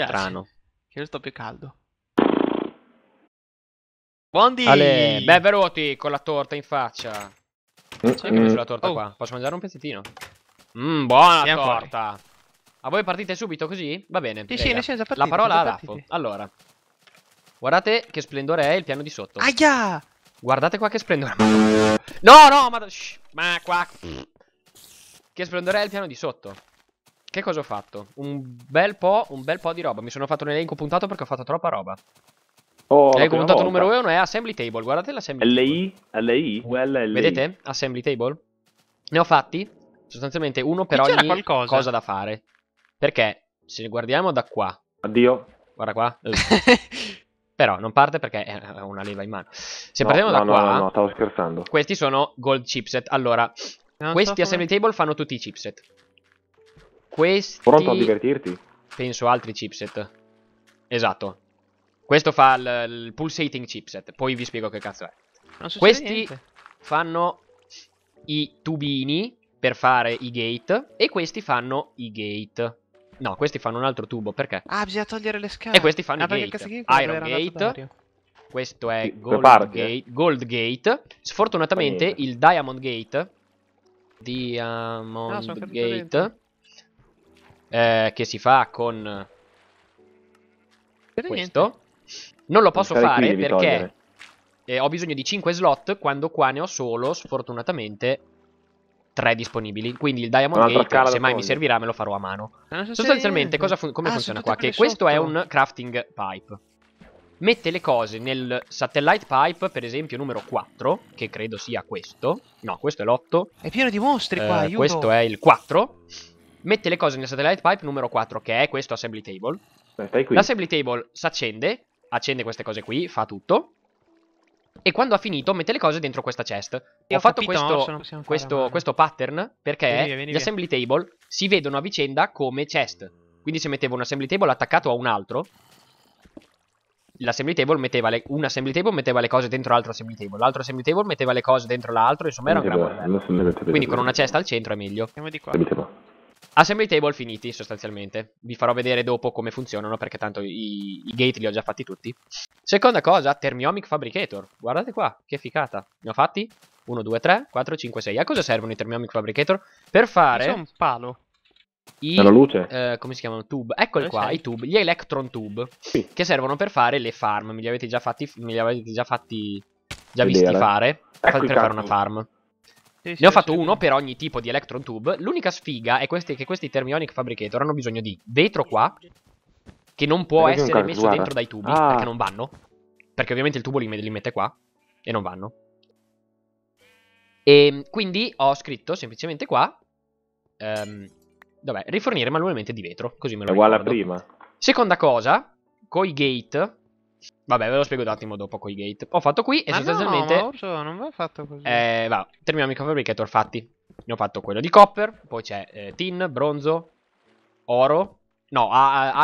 dispiace. Strano. Che io sto più caldo. Bondi! Ale, beh, con la torta in faccia. Mm, c'è anche mm. la torta oh. qua. Posso mangiare un pezzettino? Mmm, buona Siamo torta. Fuori. A voi partite subito così? Va bene. Sì, sì, nel senso, partite, La parola a Raffo. Allora. Guardate che splendore è il piano di sotto. Aia! Guardate qua che splendore. No, no, ma... ma qua... Che splendore è il piano di sotto che cosa ho fatto? Un bel po', un bel po' di roba. Mi sono fatto un elenco puntato perché ho fatto troppa roba. Oh, L'elenco puntato volta. numero 1 è assembly table. Guardate l'assembly LI? table. LI? LI? Vedete? Assembly table. Ne ho fatti sostanzialmente uno per ogni qualcosa. cosa da fare. Perché se guardiamo da qua. Addio. Guarda qua. Però non parte perché ha una leva in mano. Se no, partiamo no, da qua. No, no, no, stavo scherzando. Questi sono gold chipset. Allora, non questi assembly table fanno tutti i chipset. Questi... Pronto a divertirti? Penso altri chipset. Esatto. Questo fa il, il pulsating chipset. Poi vi spiego che cazzo è. Questi niente. fanno i tubini per fare i gate. E questi fanno i gate. No, questi fanno un altro tubo, perché? Ah, bisogna togliere le scale. E questi fanno ah, i gate. Iron Gate. Questo è Gold Gate. Eh. Gold Gate. Sfortunatamente il Diamond Gate. Diamond uh, no, Gate eh, che si fa con questo. Non lo posso fare perché eh, ho bisogno di 5 slot quando qua ne ho solo, sfortunatamente, 3 disponibili. Quindi il Diamond Gate, se mai mi servirà, me lo farò a mano. Ah, Sostanzialmente, fun come ah, funziona qua? Che questo è un crafting pipe. Mette le cose nel satellite pipe, per esempio numero 4, che credo sia questo. No, questo è l'8. È pieno di mostri qua, eh, qua, aiuto. Questo è il 4 mette le cose nel satellite pipe numero 4, che è questo assembly table. Eh, l'assembly table si accende, accende queste cose qui, fa tutto. E quando ha finito mette le cose dentro questa chest. Io ho, ho fatto capito, questo, questo, questo, pattern perché vieni, vieni, gli assembly table si vedono a vicenda come chest. Quindi se mettevo un assembly table attaccato a un altro, l'assembly table metteva le, un assembly table metteva le cose dentro l'altro assembly table, l'altro assembly table metteva le cose dentro l'altro, insomma era un gran bordello. Quindi con una chest al centro è meglio. Andiamo di qua. Assembly table finiti sostanzialmente, vi farò vedere dopo come funzionano perché tanto i, i gate li ho già fatti tutti. Seconda cosa, Thermiomic Fabricator, guardate qua, che ficata, ne ho fatti 1, 2, 3, 4, 5, 6. A cosa servono i Thermiomic Fabricator? Per fare... C'è un palo. I, la luce. Eh, come si chiamano? Tube. Eccoli eh, qua, sei. i tube, gli electron tube, sì. che servono per fare le farm, me li avete già fatti, me li avete già fatti, già Vedere. visti fare, ecco per fare una farm. Sì, ne sì, ho fatto sì, uno per ogni tipo di Electron Tube. L'unica sfiga è questi, che questi Thermionic Fabricator hanno bisogno di vetro qua, che non può perché essere messo guarda. dentro dai tubi, ah. perché non vanno. Perché ovviamente il tubo li, li mette qua, e non vanno. E ehm, quindi ho scritto semplicemente qua... Um, ehm, dov'è? Rifornire manualmente di vetro, così me lo È uguale a prima. Seconda cosa, coi gate Vabbè, ve lo spiego un attimo dopo con i gate. Ho fatto qui e ma sostanzialmente. No, Mauso, non va fatto così. Eh, va. Terminiamo i fabricator fatti. Ne ho fatto quello di copper. Poi c'è eh, tin, bronzo, oro. No,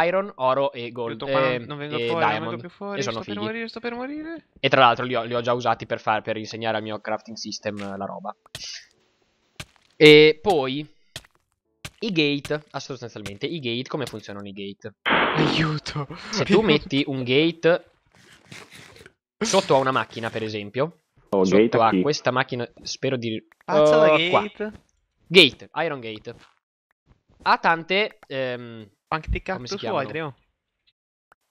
iron, oro e gold. E, eh, non vengo e fuori, diamond. Non vengo fuori, e sono sto fighi. per morire, sto per morire. E tra l'altro li ho, li ho già usati per, far, per insegnare al mio crafting system eh, la roba. E poi i gate, ah, sostanzialmente, i gate, come funzionano i gate? Aiuto! Se tu metti un gate Sotto a una macchina, per esempio. Oh, sotto a key. questa macchina, spero di... Pazza uh, gate. Qua. Gate, Iron Gate. Ha tante... Ehm, Quanti cactus vuoi, Trio?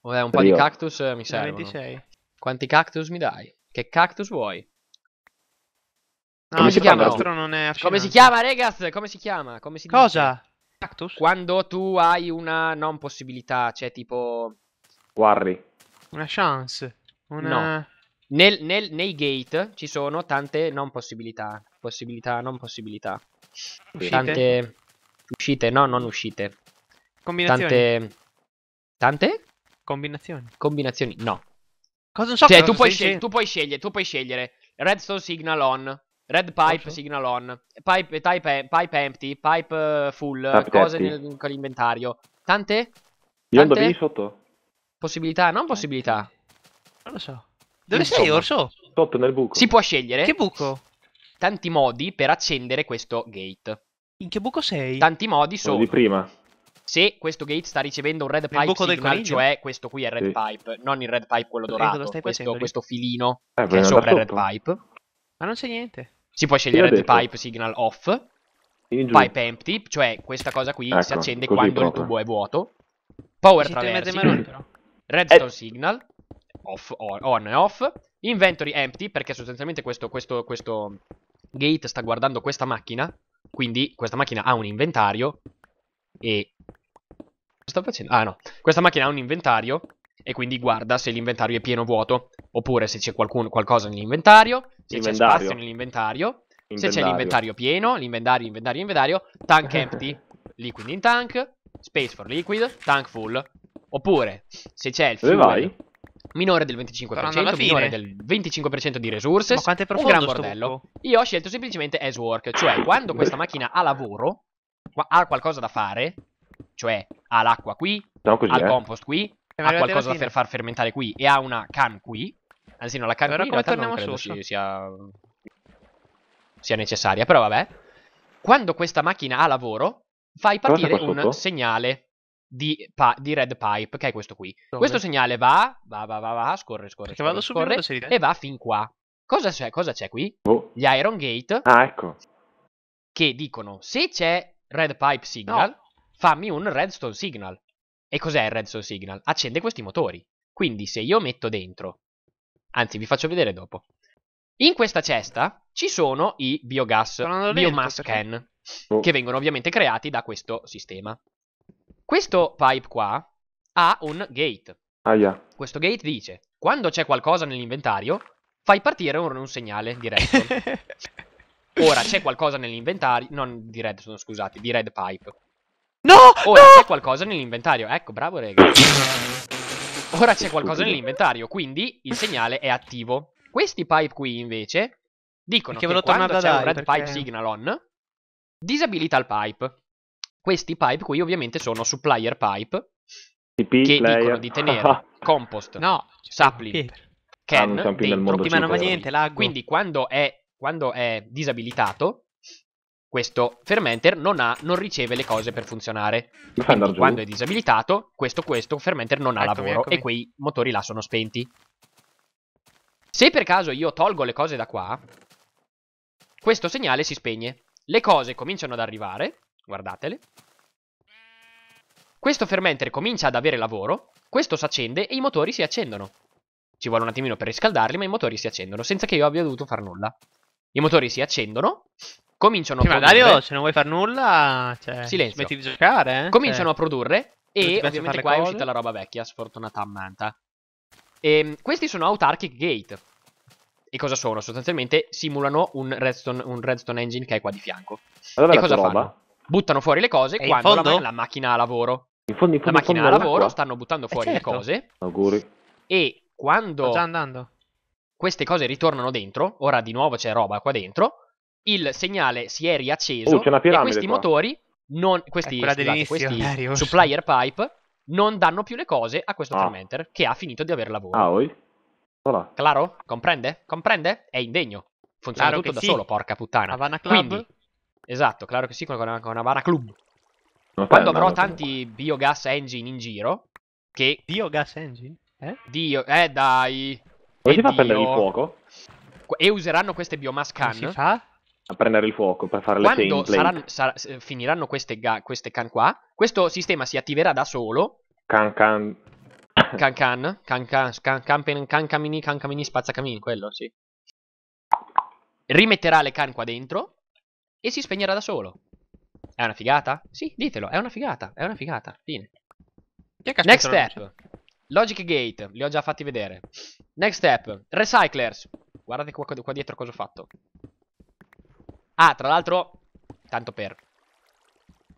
Vabbè, un trio. po' di cactus eh, mi servono. 26. Quanti cactus mi dai? Che cactus vuoi? No, come si, si chiama? No. Come si chiama, regaz? Come si chiama? Come si Cosa? Dice? Cactus? Quando tu hai una non possibilità, cioè tipo... Warri. Una chance. Una... No. Nel, nel, nei gate ci sono tante non possibilità. Possibilità, non possibilità. Uscite. Tante uscite, no, non uscite. Combinazioni. Tante. Tante? Combinazioni. Combinazioni, no. Cosa so cioè, tu puoi, scegli- tu puoi, scegliere, tu puoi scegliere redstone signal on, red pipe signal on, pipe, type, pipe empty, pipe eh, full, Tap cose nel, nell'inventario. Tante? Tante? Io ando lì sotto. Possibilità, non eh, possibilità. Eh. Non lo so. Dove Insomma. sei, Orso? Top nel buco. Si può scegliere Che buco? tanti modi per accendere questo gate. In che buco sei? Tanti modi Quello sono. di prima. Se questo gate sta ricevendo un red pipe buco del signal, coniglio? cioè questo qui è il red Sì. pipe, non il red pipe quello Perché dorato, cosa stai questo, facendo lì? questo filino Eh, che è sopra il red pipe. Ma non c'è niente. Si può scegliere red pipe signal off, pipe empty, cioè questa cosa qui si ecco, accende così quando il tubo è vuoto. Power Ci siete in traversing, maroni, però. Redstone eh. Signal, off, on e off, Inventory Empty, perché sostanzialmente questo, questo, questo gate sta guardando questa macchina, quindi questa macchina ha un inventario e... cosa sta facendo? Ah no, questa macchina ha un inventario e quindi guarda se l'inventario è pieno o vuoto, oppure se c'è qualcosa nell'inventario, se c'è spazio nell'inventario, se c'è l'inventario pieno, l'inventario, inventario, inventario, tank empty, liquid in tank, space for liquid, tank full. Oppure, se c'è il Dove vai? minore del 25%, minore del 25% di resources, Ma quanto è profondo un gran bordello. Io ho scelto semplicemente as work, cioè quando questa macchina ha lavoro, ha qualcosa da fare, cioè ha l'acqua qui, no, diciamo così, ha il eh. compost qui, Siamo ha qualcosa da far fermentare qui e ha una can qui. Anzi no, la can però qui in realtà non credo sia, sia, sia necessaria, però vabbè. Quando questa macchina ha lavoro, fai partire un segnale di, pa- di, red pipe, che è questo qui. Dove? Questo segnale va, va, va, va, va, scorre, scorre, scorre, scorre, scorre e va fin qua. Cosa c'è, cosa c'è qui? Oh. Gli Iron Gate. Ah, ecco. Che dicono, se c'è red pipe signal, no. fammi un redstone signal. E cos'è il redstone signal? Accende questi motori. Quindi se io metto dentro, anzi vi faccio vedere dopo. In questa cesta ci sono i biogas, biomass can, oh. che vengono ovviamente creati da questo sistema. Questo pipe qua ha un gate. Ah, yeah. Questo gate dice, quando c'è qualcosa nell'inventario, fai partire un, un segnale diretto. Ora c'è qualcosa nell'inventario, non di red, sono scusati, di red pipe. No! Ora no! c'è qualcosa nell'inventario, ecco, bravo rega. Ora c'è qualcosa nell'inventario, quindi il segnale è attivo. Questi pipe qui invece dicono che, che quando c'è un red perché... pipe signal on, disabilita il pipe. Questi pipe qui ovviamente sono supplier pipe TP, che player. dicono di tenere compost, no, sapling, can ah, non va niente, Quindi quando è, quando è disabilitato, questo fermenter non, ha, non, riceve le cose per funzionare. Quindi, quando è disabilitato, questo, questo fermenter non ha eccomi, lavoro eccomi. e quei motori là sono spenti. Se per caso io tolgo le cose da qua, questo segnale si spegne. Le cose cominciano ad arrivare Guardatele. Questo fermenter comincia ad avere lavoro, questo si accende e i motori si accendono. Ci vuole un attimino per riscaldarli, ma i motori si accendono, senza che io abbia dovuto far nulla. I motori si accendono, cominciano sì, a produrre... Ma Dario, se non vuoi far nulla, cioè, Silenzio. smetti di giocare, eh? Cominciano cioè, a produrre e ovviamente qua cose. è uscita la roba vecchia, sfortunata Manta. E, ehm, questi sono autarchic gate. E cosa sono? Sostanzialmente simulano un redstone, un redstone engine che è qua di fianco. Ma dove e cosa roba? fanno? buttano fuori le cose e quando fondo... la, la, macchina a lavoro. In fondo, in fondo, la macchina in a lavoro stanno buttando eh, fuori certo. le cose. Auguri. E quando... Sto già andando queste cose ritornano dentro, ora di nuovo c'è roba qua dentro, il segnale si è riacceso oh, e questi qua. motori, non, questi, scusate, questi eh, supplier pipe, non danno più le cose a questo ah. fermenter che ha finito di aver lavoro. Ah, oi. Voilà. Claro? Comprende? Comprende? È indegno. Funziona claro tutto da sì. solo, porca puttana. Quindi, Esatto, claro che sì, con una, con una bara club. Okay, Quando avrò no, tanti no. biogas engine in giro, che... Biogas engine? Eh? Dio, eh dai... Come si fa a prendere il fuoco? E useranno queste biomass can. Come si fa? A prendere il fuoco per fare Quando le chain saranno, sar finiranno queste, queste can qua, questo sistema si attiverà da solo. Can can... Can can, can can, can can, can camini, can camini, spazzacamini, quello, sì. Rimetterà le can qua dentro e si spegnerà da solo. È una figata? Sì, ditelo, è una figata, è una figata, fine. Next step. Logic gate, li ho già fatti vedere. Next step, recyclers. Guardate qua, qua dietro cosa ho fatto. Ah, tra l'altro, tanto per...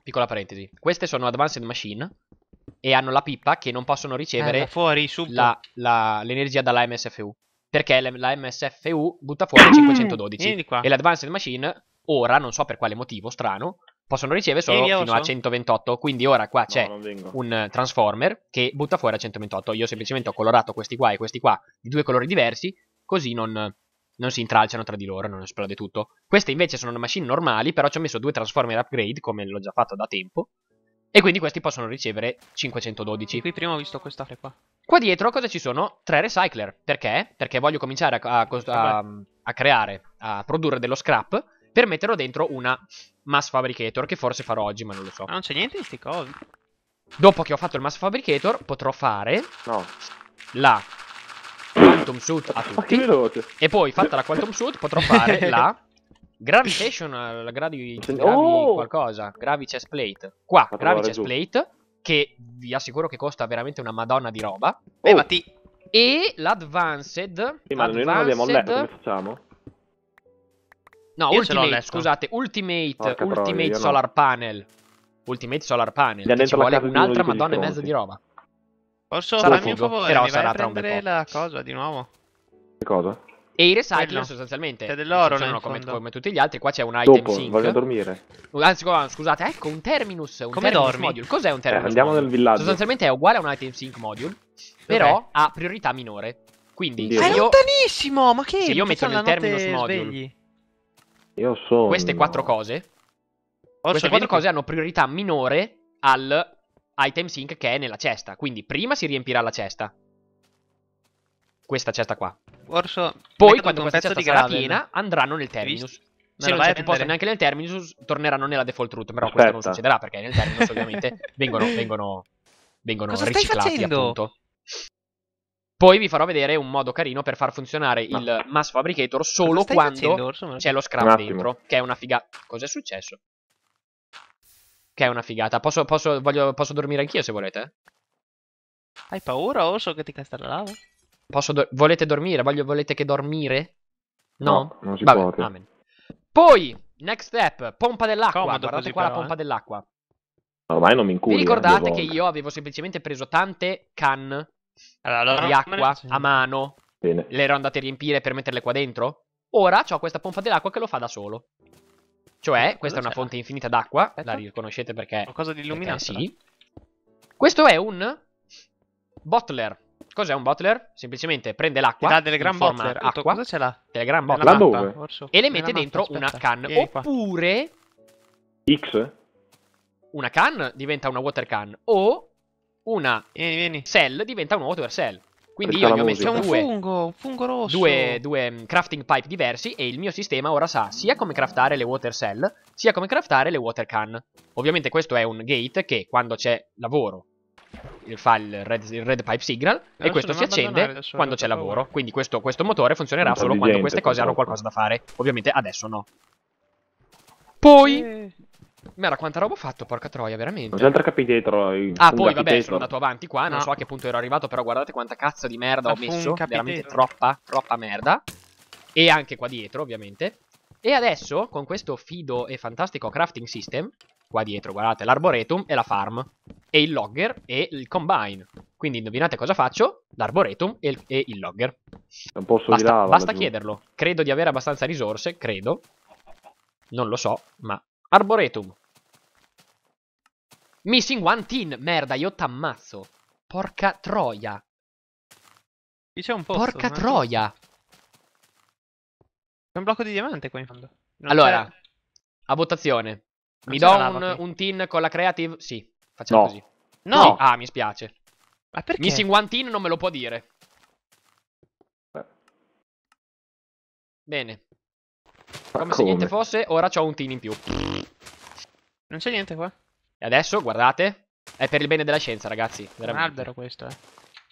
Piccola parentesi. Queste sono advanced machine e hanno la pippa che non possono ricevere fuori, l'energia dalla MSFU. Perché la MSFU butta fuori 512 e l'advanced machine ora, non so per quale motivo, strano, possono ricevere solo fino so. a 128. Quindi ora qua c'è no, un Transformer che butta fuori a 128. Io semplicemente ho colorato questi qua e questi qua di due colori diversi, così non, non si intralciano tra di loro, non esplode tutto. Queste invece sono machine normali, però ci ho messo due Transformer upgrade, come l'ho già fatto da tempo. E quindi questi possono ricevere 512. E qui prima ho visto quest'area qua. Qua dietro cosa ci sono? Tre recycler. Perché? Perché voglio cominciare a, a, a, a creare, a produrre dello scrap per metterlo dentro una Mass Fabricator, che forse farò oggi, ma non lo so. Ma non c'è niente in sti cose. Dopo che ho fatto il Mass Fabricator, potrò fare... No. La... Quantum Suit a tutti. E poi, fatta la Quantum Suit, potrò fare la... Gravitation, la gravi, oh! gravi oh! qualcosa, gravi chest plate. Qua, ma gravi chest plate, che vi assicuro che costa veramente una madonna di roba. Oh. Bevati! E l'advanced... Sì, ma advanced, noi non abbiamo letto, come facciamo? No, Io Ultimate, scusate, Ultimate, Porca Ultimate troia, Solar no. Panel. Ultimate Solar Panel. Che ci vuole un'altra madonna e mezza di roba. Posso fare fammi mio favore, Però mi vai a prendere la cosa di nuovo? Che cosa? E i recycler no. sostanzialmente C'è dell'oro sono come, come, tutti gli altri, qua c'è un item Dopo, sync. voglio dormire. Anzi, scusate, ecco un terminus, un come terminus dormi? module. Cos'è un eh, terminus? Eh, andiamo module? nel villaggio. Sostanzialmente è uguale a un item sync module, però okay. ha priorità minore. Quindi, Dio. se è io, lontanissimo, ma che Se io metto nel terminus module svegli. module io sono... Queste quattro cose... Orso, queste quattro cose hanno priorità minore al item sync che è nella cesta. Quindi prima si riempirà la cesta. Questa cesta qua. Orso, Poi quando questa cesta sarà gravel. piena andranno nel terminus. Se non c'è più posto neanche nel terminus torneranno nella default route. Però Aspetta. questo non succederà perché nel terminus ovviamente vengono, vengono, vengono Cosa riciclati appunto. Poi vi farò vedere un modo carino per far funzionare Ma... il Mass Fabricator solo quando facendo, c'è lo scrap dentro, che è una figata. Cos'è successo? Che è una figata. Posso, posso, voglio, posso dormire anch'io se volete? Hai paura, Orso, che ti castrerà? Posso do volete dormire? Voglio, volete che dormire? No? no non si Vabbè, può. Amen. Poi, next step, pompa dell'acqua. Guardate qua però, la pompa eh? dell'acqua. Ormai non mi inculi. Vi eh, ricordate che io avevo semplicemente preso tante can allora, di acqua a mano. Bene. Le ero andate a riempire per metterle qua dentro. Ora ho questa pompa dell'acqua che lo fa da solo. Cioè, eh, questa è una fonte infinita d'acqua. La riconoscete perché... Qualcosa di eh, illuminante. Sì. Questo è un... Bottler. Cos'è un bottler? Semplicemente prende l'acqua. Ti dà delle gran bottler. Acqua, cosa c'è là? Delle gran bottler. Dove? E le mette dentro aspetta. una can. Vieni Oppure... Qua. X? Una can diventa una water can. O una eh, cell diventa un water cell. Quindi Perché io ho messo un fungo, un fungo rosso. Due, due, mm, crafting pipe diversi e il mio sistema ora sa sia come craftare le water cell, sia come craftare le water can. Ovviamente questo è un gate che quando c'è lavoro fa il red, il red pipe signal e questo si accende quando eh, c'è lavoro. Quindi questo, questo motore funzionerà solo quando queste cose hanno qualcosa da fare. Ovviamente adesso no. Poi... Mera, quanta roba ho fatto, porca troia, veramente. Non già altri dietro. Ah, poi vabbè, sono andato avanti qua, non no. so a che punto ero arrivato, però guardate quanta cazzo di merda ho messo. Veramente troppa, troppa merda. E anche qua dietro, ovviamente. E adesso, con questo fido e fantastico crafting system, qua dietro, guardate, l'arboretum e la farm, e il logger e il combine. Quindi indovinate cosa faccio? L'arboretum e, e, il logger. Non posso basta, lava, basta chiederlo. Credo di avere abbastanza risorse, credo. Non lo so, ma Arboretum. Missing one teen. Merda, io t'ammazzo. Porca troia. Qui c'è un posto. Porca troia. C'è un blocco di diamante qua in fondo. Non allora, a votazione. Non mi do un, un teen con la creative? Sì, facciamo no. così. No. no! Ah, mi spiace. Ma perché? Missing one teen non me lo può dire. Bene. Come, come se niente fosse, ora ho un teen in più. Non c'è niente qua. E adesso, guardate. È per il bene della scienza, ragazzi. Veramente. Un albero questo, eh.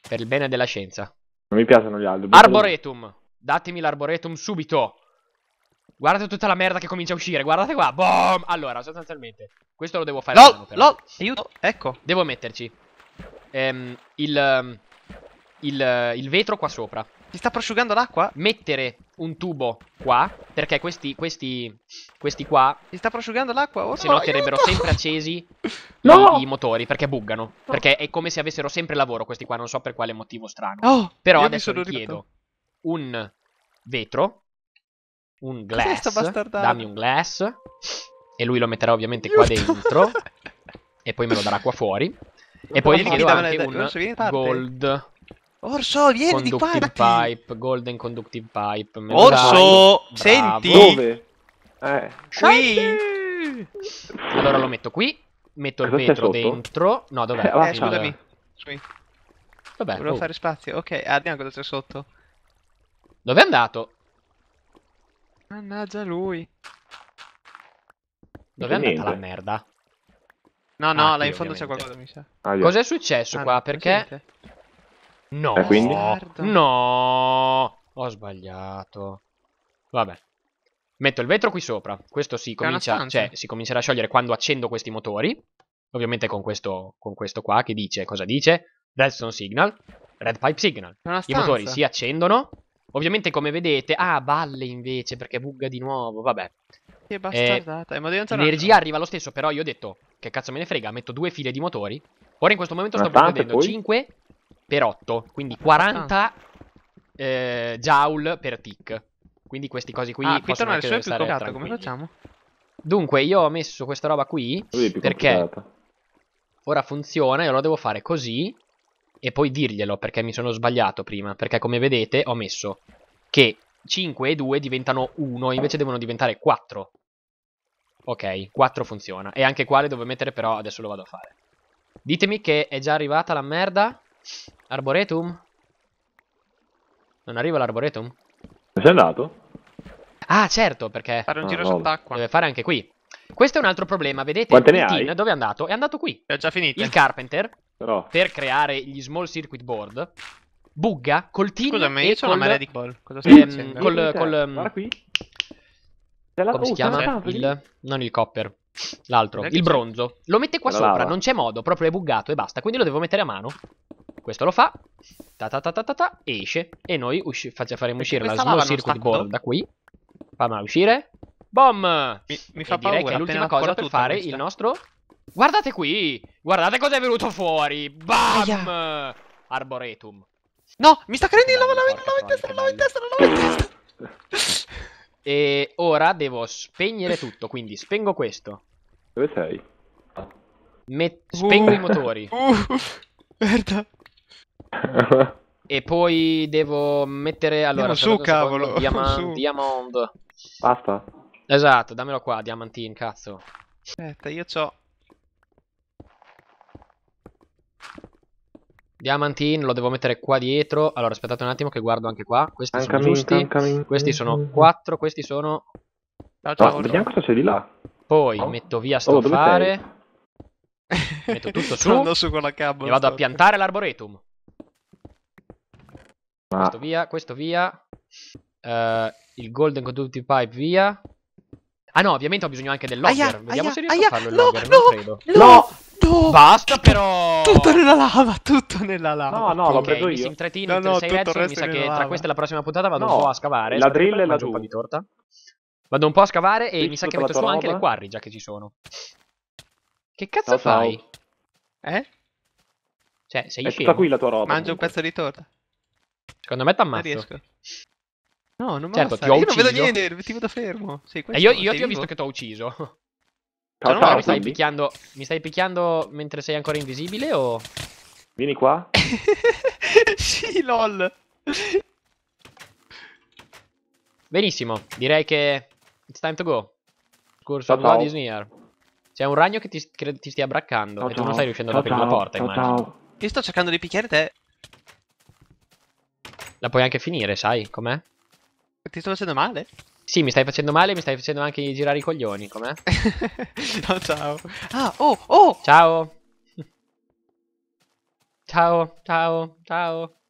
Per il bene della scienza. Non mi piacciono gli alberi. Arboretum. Datemi l'arboretum subito. Guardate tutta la merda che comincia a uscire. Guardate qua. Boom. Allora, sostanzialmente. Questo lo devo fare. LOL. Mano, LOL. Aiuto. Ecco. Devo metterci. Ehm, il, ehm, il, il vetro qua sopra. Ti sta prosciugando l'acqua? Mettere un tubo qua, perché questi, questi, questi qua... Si sta prosciugando l'acqua? Oh, se no, terrebbero sempre accesi no! i, i, motori, perché buggano. Perché è come se avessero sempre lavoro questi qua, non so per quale motivo strano. Oh, Però adesso ti chiedo un vetro, un glass, dammi un glass, e lui lo metterà ovviamente qua dentro, e poi me lo darà qua fuori. E poi gli chiedo anche un gold... Orso, vieni conductive di qua. Pipe, golden conductive pipe. Orso, bravo. senti. Dove? Eh. Qui. Allora lo metto qui. Metto il vetro dentro. No, dov'è? Eh, eh, scusami. Scusami. Vabbè. Volevo oh. fare spazio. Ok, andiamo cosa c'è sotto. è andato? Mannaggia lui. Dove è andata la merda? No, no, ah, là in fondo c'è qualcosa, mi sa. Ah, Cos'è successo ah, qua? Perché... No, eh, no, ho sbagliato. Vabbè. Metto il vetro qui sopra. Questo si comincia, cioè, si comincerà a sciogliere quando accendo questi motori. Ovviamente con questo, con questo qua che dice, cosa dice? Redstone signal, red pipe signal. I motori si accendono. Ovviamente come vedete... Ah, balle invece perché bugga di nuovo, vabbè. Che eh, bastardata. Eh, l'energia arriva lo stesso, però io ho detto, che cazzo me ne frega, metto due file di motori. Ora in questo momento sto vedendo 5 per 8, quindi 40 ah. eh, joule per tick. Quindi questi cosi qui... Ah, qui torna il suo più complicato, come facciamo? Dunque, io ho messo questa roba qui perché ora funziona, e lo devo fare così e poi dirglielo perché mi sono sbagliato prima, perché come vedete ho messo che 5 e 2 diventano 1, invece devono diventare 4. Ok, 4 funziona. E anche qua le devo mettere però, adesso lo vado a fare. Ditemi che è già arrivata la merda. Arboretum? Non arriva l'Arboretum? Sei andato? Ah, certo, perché... Fare un ah, giro no. sott'acqua. Deve fare anche qui. Questo è un altro problema, vedete? Quante ne hai? Dove è andato? È andato qui. È già finito. Il Carpenter, Però... per creare gli small circuit board, bugga col team Scusami, io ho una marea di ball. Cosa stai ehm, Col... Col, col, ehm, Guarda qui. La... Come oh, si chiama? Il... Non il copper. L'altro, il bronzo. Lo mette qua sopra, non c'è modo, proprio è buggato e basta. Quindi lo devo mettere a mano. Questo lo fa. Ta ta ta ta ta, ta esce. E noi faremo uscire la slow circuit ball da qui. Fammi uscire. Bom! Mi, mi fa e paura. Direi che è l'ultima cosa per fare questa. il nostro... Guardate qui! Guardate cosa è venuto fuori! Bam! Aia. Arboretum. No! Mi sta credendo il lava, lava, lava in testa, lava in testa, lava in testa! e ora devo spegnere tutto, quindi spengo questo. Dove sei? Met spengo uh. i motori. Uh. Merda e poi devo mettere... Allora, su, cavolo! Diamond, su. Diamond. Basta. Esatto, dammelo qua, diamantin, cazzo. Aspetta, io c'ho... Diamantin lo devo mettere qua dietro. Allora, aspettate un attimo che guardo anche qua. Questi anche sono giusti. Questi sono 4, questi sono... No, ciao, vediamo cosa c'è di là. Poi oh. metto via oh, sto oh, fare. Metto tutto su. su con la E vado a piantare l'arboretum. Ma... Questo via, questo via. Uh, il golden conductive pipe via. Ah no, ovviamente ho bisogno anche del logger. Vediamo aia, se riesco aia, a farlo il no, logger, no, non credo. No, no, Basta però! Tutto nella lava, tutto nella lava. No, no, okay, l'ho preso io. Sim 3 team, no, no, sei redstone, mi sa che lava. tra questa e la prossima puntata vado no, un po' a scavare. La drill e la giù. di torta. Vado un po' a scavare e Dici mi sa che metto su anche le quarry, già che ci sono. Che cazzo ciao, fai? Ciao. Eh? Cioè, sei È scemo. È qui la tua roba. Mangia un pezzo di torta. Secondo me t'ammazzo. Non riesco. No, non certo, ti ho ucciso. Io non vedo niente, ti vedo fermo. Eh, sei questo, e io, io ti ho visto che ti ho ucciso. Ciao, ciao, no, mi, stai picchiando, mi stai picchiando mentre sei ancora invisibile o... Vieni qua. sì, lol. Benissimo, direi che it's time to go. Corso ciao, ciao. is C'è un ragno che ti, che ti stia braccando ciao, e tu non stai riuscendo ad aprire la porta, ciao, immagino. Io sto cercando di picchiare te la puoi anche finire, sai, com'è? Ti sto facendo male? Sì, mi stai facendo male e mi stai facendo anche girare i coglioni, com'è? no, ciao. Ah, oh, oh! Ciao! ciao, ciao, ciao.